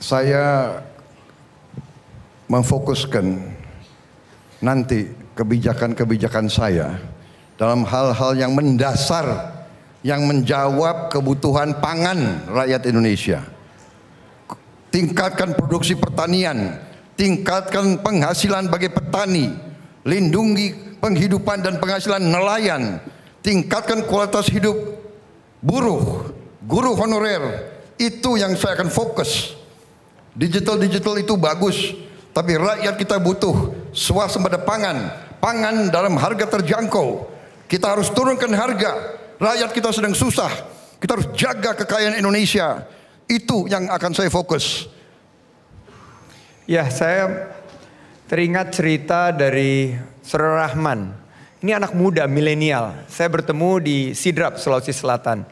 saya memfokuskan nanti kebijakan-kebijakan saya dalam hal-hal yang mendasar yang menjawab kebutuhan pangan rakyat Indonesia. Tingkatkan produksi pertanian, tingkatkan penghasilan bagi petani, lindungi penghidupan dan penghasilan nelayan, tingkatkan kualitas hidup buruh, guru honorer. Itu yang saya akan fokus Digital-digital itu bagus, tapi rakyat kita butuh swasembada pangan, pangan dalam harga terjangkau. Kita harus turunkan harga. Rakyat kita sedang susah. Kita harus jaga kekayaan Indonesia. Itu yang akan saya fokus. Ya, saya teringat cerita dari Sri Rahman. Ini anak muda milenial. Saya bertemu di Sidrap, Sulawesi Selatan.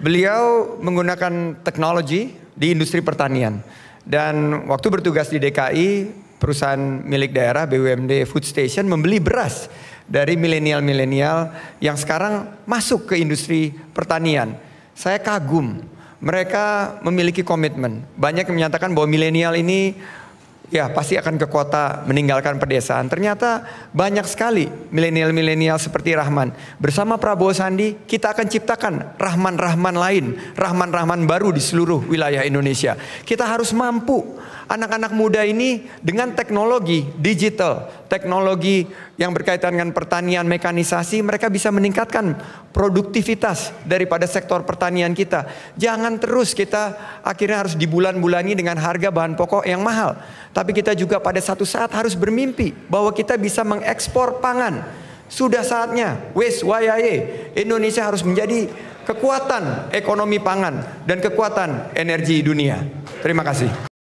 Beliau menggunakan teknologi di industri pertanian. Dan waktu bertugas di DKI, perusahaan milik daerah BUMD Food Station membeli beras dari milenial-milenial yang sekarang masuk ke industri pertanian. Saya kagum, mereka memiliki komitmen. Banyak yang menyatakan bahwa milenial ini ya pasti akan ke kota meninggalkan pedesaan. Ternyata banyak sekali milenial-milenial seperti Rahman. Bersama Prabowo Sandi kita akan ciptakan Rahman-Rahman lain, Rahman-Rahman baru di seluruh wilayah Indonesia. Kita harus mampu anak-anak muda ini dengan teknologi digital, teknologi yang berkaitan dengan pertanian, mekanisasi, mereka bisa meningkatkan produktivitas daripada sektor pertanian kita. Jangan terus kita akhirnya harus dibulan-bulani dengan harga bahan pokok yang mahal. Tapi kita juga pada satu saat harus bermimpi bahwa kita bisa mengekspor pangan. Sudah saatnya, wis wayaye, Indonesia harus menjadi kekuatan ekonomi pangan dan kekuatan energi dunia. Terima kasih.